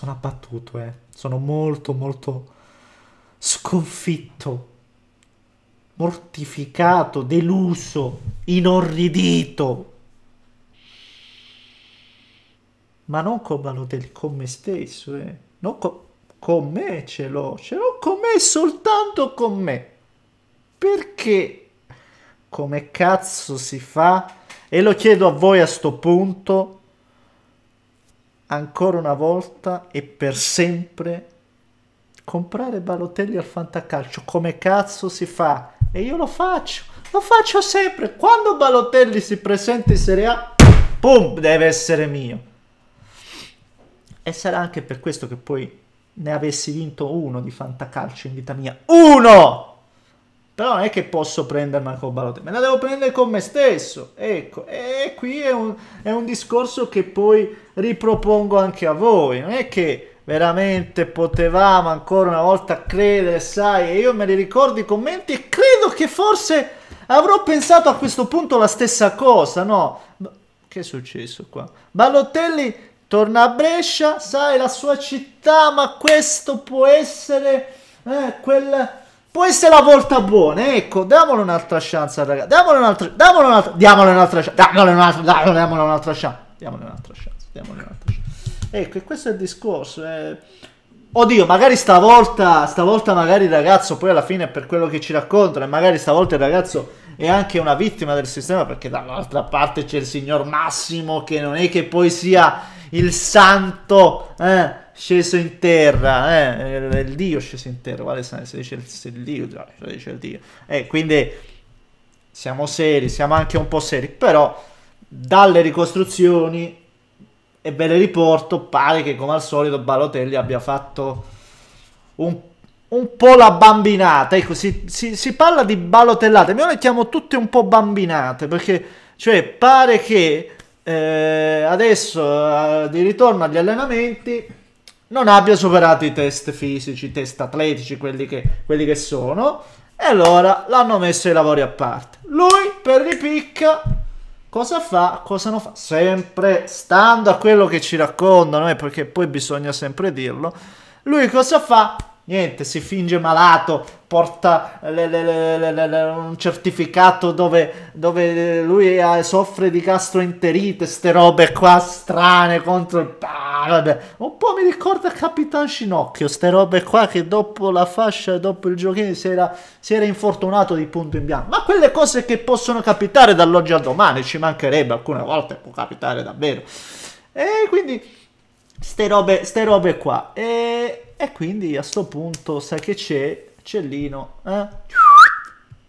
sono abbattuto, eh. sono molto molto sconfitto, mortificato, deluso, inorridito. Ma non con Balotelli, con me stesso, eh. non co con me ce l'ho, ce l'ho con me, soltanto con me. Perché? Come cazzo si fa? E lo chiedo a voi a sto punto ancora una volta e per sempre comprare Balotelli al fantacalcio come cazzo si fa e io lo faccio lo faccio sempre quando Balotelli si presenta in Serie A pum deve essere mio e sarà anche per questo che poi ne avessi vinto uno di fantacalcio in vita mia uno però non è che posso prendermela con Balotelli, me la devo prendere con me stesso. Ecco, e qui è un, è un discorso che poi ripropongo anche a voi. Non è che veramente potevamo ancora una volta credere, sai, e io me li ricordo i commenti e credo che forse avrò pensato a questo punto la stessa cosa, no? Che è successo qua? Balottelli torna a Brescia, sai, la sua città, ma questo può essere eh, quel Può essere la volta buona, ecco, diamole un'altra chance, raga. Diamole un'altra, diamole un'altra, diamole un'altra chance, diamole un'altra, diamole un'altra chance, diamole un'altra chance, diamole un'altra chance. Ecco, e questo è il discorso, eh. Oddio, magari stavolta, stavolta magari il ragazzo, poi alla fine per quello che ci raccontano, e magari stavolta il ragazzo è anche una vittima del sistema, perché dall'altra parte c'è il signor Massimo, che non è che poi sia il santo, eh, sceso in terra, eh, il Dio sceso in terra, vale senso, dice il, il Dio, dice il Dio. Eh, quindi siamo seri, siamo anche un po' seri, però dalle ricostruzioni e ve le riporto, pare che come al solito Balotelli abbia fatto un, un po' la bambinata, ecco, si, si, si parla di balotellate, ma io le chiamo tutte un po' bambinate, perché, cioè, pare che eh, adesso eh, di ritorno agli allenamenti non abbia superato i test fisici, i test atletici, quelli che, quelli che sono. E allora l'hanno messo i lavori a parte. Lui per ripicca cosa fa, cosa non fa, sempre stando a quello che ci raccontano, eh, perché poi bisogna sempre dirlo. Lui cosa fa? niente, si finge malato, porta le, le, le, un certificato dove, dove lui eh, soffre di gastroenterite, ste robe qua strane contro il... Ah, un po' mi ricorda Capitan Scinocchio, ste robe qua che dopo la fascia, dopo il giochino si era, si era infortunato di punto in bianco. Ma quelle cose che possono capitare dall'oggi al domani, ci mancherebbe, alcune volte può capitare davvero. E quindi... Ste robe, ste robe qua. E, e quindi a sto punto, sai che c'è? Cellino, eh?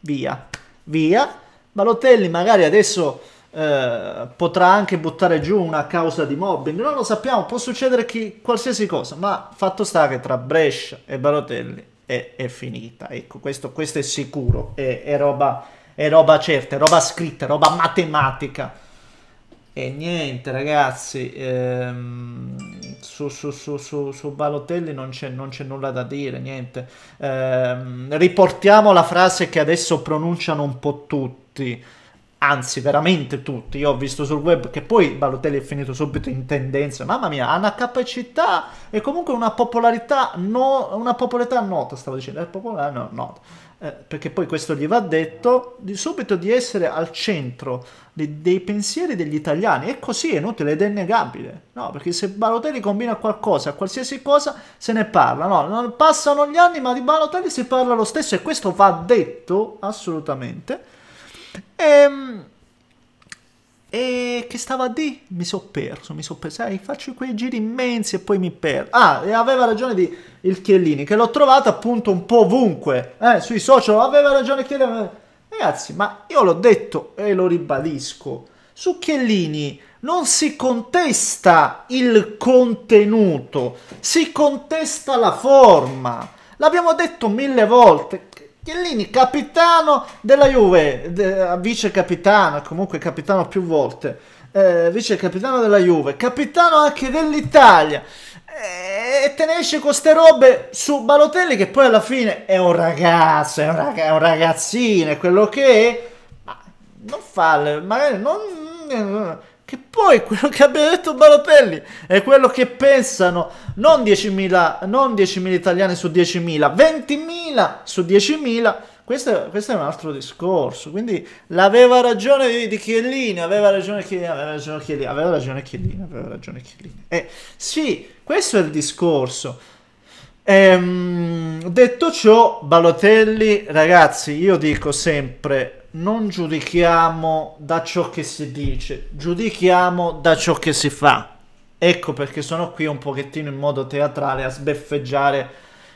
Via, via. Balotelli magari adesso eh, potrà anche buttare giù una causa di mobbing. Non lo sappiamo, può succedere chi, qualsiasi cosa. Ma fatto sta che tra Brescia e Balotelli è, è finita. Ecco, questo, questo è sicuro. È, è, roba, è roba certa, è roba scritta, è roba matematica. E niente, ragazzi. Ehm su, su, su, su, su Balotelli non c'è, non c'è, nulla da dire, niente. Eh, riportiamo la frase che adesso pronunciano un po' tutti, anzi veramente tutti. Io ho visto sul web che poi Balotelli è finito subito in tendenza. Mamma mia, ha una capacità e comunque una popolarità, no, una popolarità nota, stavo dicendo, è popolare, no, nota eh, perché poi questo gli va detto, di subito di essere al centro de dei pensieri degli italiani. E così è inutile ed è innegabile, no? Perché se Balotelli combina qualcosa, qualsiasi cosa, se ne parla, no? Non passano gli anni, ma di Balotelli si parla lo stesso e questo va detto assolutamente. Ehm e che stava lì, mi sono perso, mi sono perso, sai, faccio quei giri immensi e poi mi perdo. Ah, e aveva ragione di il Chiellini, che l'ho trovato appunto un po' ovunque, eh, sui social, aveva ragione Chiellini. Ragazzi, ma io l'ho detto e lo ribadisco, su Chiellini non si contesta il contenuto, si contesta la forma. L'abbiamo detto mille volte, Chiellini, capitano della Juve, de, vice capitano, comunque capitano più volte, eh, vice capitano della Juve, capitano anche dell'Italia. E, eh, e te ne esce con queste robe su Balotelli che poi alla fine è un ragazzo, è un, rag è un ragazzino, è quello che è, ma non falle, magari non che poi quello che abbia detto Balotelli è quello che pensano non 10.000, non 10.000 italiani su 10.000, 20.000 su 10.000. Questo, questo, è un altro discorso. Quindi l'aveva ragione di Chiellini, aveva ragione Chiellini, aveva ragione Chiellini, aveva ragione Chiellini, aveva ragione Chiellini. Eh, sì, questo è il discorso. Ehm, detto ciò, Balotelli, ragazzi, io dico sempre non giudichiamo da ciò che si dice, giudichiamo da ciò che si fa. Ecco perché sono qui un pochettino in modo teatrale a sbeffeggiare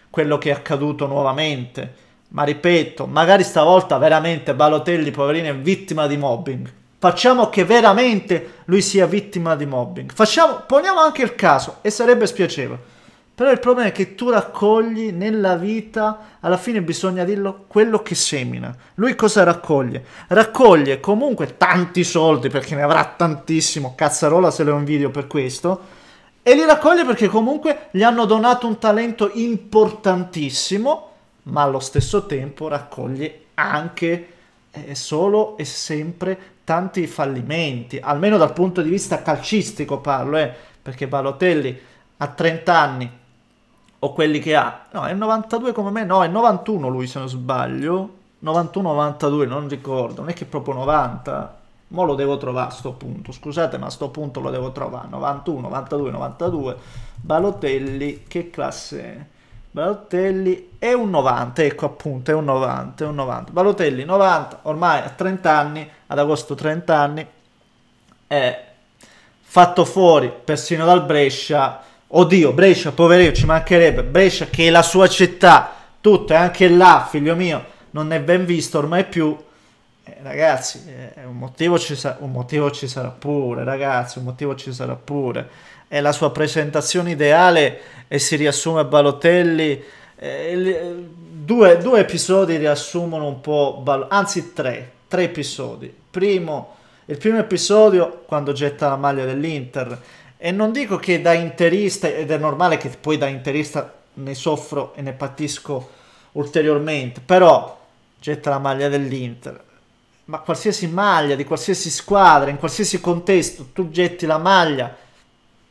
quello che è accaduto nuovamente. Ma ripeto, magari stavolta veramente Balotelli, poverino, è vittima di mobbing. Facciamo che veramente lui sia vittima di mobbing. Facciamo, poniamo anche il caso e sarebbe spiacevole però il problema è che tu raccogli nella vita, alla fine bisogna dirlo, quello che semina. Lui cosa raccoglie? Raccoglie comunque tanti soldi, perché ne avrà tantissimo, cazzarola se le ho un video per questo, e li raccoglie perché comunque gli hanno donato un talento importantissimo, ma allo stesso tempo raccoglie anche eh, solo e sempre tanti fallimenti, almeno dal punto di vista calcistico parlo, eh, perché Balotelli a 30 anni o quelli che ha. No, è 92 come me, no, è 91 lui se non sbaglio. 91-92, non ricordo, non è che proprio 90. Mo lo devo trovare a sto punto, scusate ma a sto punto lo devo trovare. 91, 92, 92. Balotelli, che classe è? Balotelli è un 90, ecco appunto, è un 90, è un 90. Balotelli 90, ormai a 30 anni, ad agosto 30 anni, è fatto fuori persino dal Brescia Oddio, Brescia, poverino, ci mancherebbe. Brescia che è la sua città, tutto, è anche là, figlio mio, non è ben visto ormai più. Eh, ragazzi, eh, un, motivo un, motivo ci sarà pure, ragazzi, un motivo ci sarà pure. È la sua presentazione ideale e si riassume a Balotelli. Eh, due, due, episodi riassumono un po', Bal anzi tre, tre episodi. Primo, il primo episodio quando getta la maglia dell'Inter e non dico che da interista, ed è normale che poi da interista ne soffro e ne patisco ulteriormente, però getta la maglia dell'Inter, ma qualsiasi maglia, di qualsiasi squadra, in qualsiasi contesto, tu getti la maglia,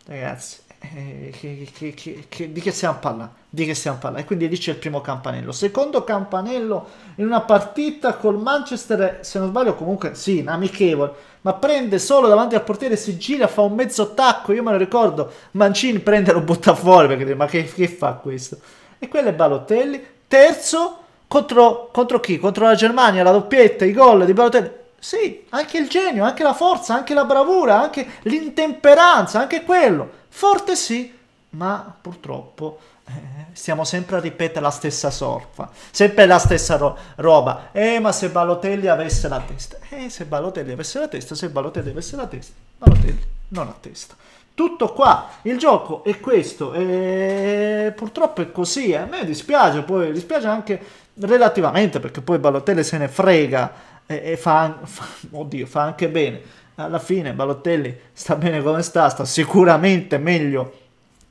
ragazzi, eh, che, che, che, che, di che stiamo parlando? Di che stiamo parlando? E quindi lì c'è il primo campanello. Secondo campanello in una partita col Manchester, se non sbaglio, comunque sì, amichevole, ma prende solo davanti al portiere, si gira, fa un mezzo tacco. Io me lo ricordo, Mancini prende e lo butta fuori perché ma che, che fa questo? E quello è Balotelli. Terzo contro, contro chi? Contro la Germania, la doppietta, i gol di Balotelli sì, anche il genio, anche la forza, anche la bravura, anche l'intemperanza, anche quello. Forte sì, ma purtroppo eh, stiamo sempre a ripetere la stessa sorfa, sempre la stessa ro roba. Eh, ma se Balotelli avesse la testa. Eh, se Balotelli avesse la testa, se Balotelli avesse la testa. Balotelli non ha testa. Tutto qua, il gioco è questo, e purtroppo è così, eh. a me dispiace, poi dispiace anche relativamente perché poi Balotelli se ne frega e, e fa, fa, oddio, fa anche bene. Alla fine Balotelli sta bene come sta, sta sicuramente meglio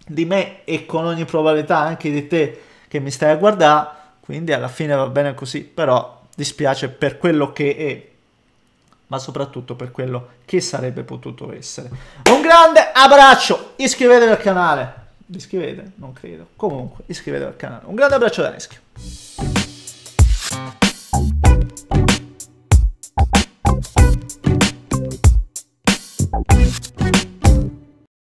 di me e con ogni probabilità anche di te che mi stai a guardare, quindi alla fine va bene così, però dispiace per quello che è, ma soprattutto per quello che sarebbe potuto essere. Un grande abbraccio, iscrivetevi al canale, Iscrivetevi, non credo, comunque iscrivetevi al canale, un grande abbraccio da Neschio.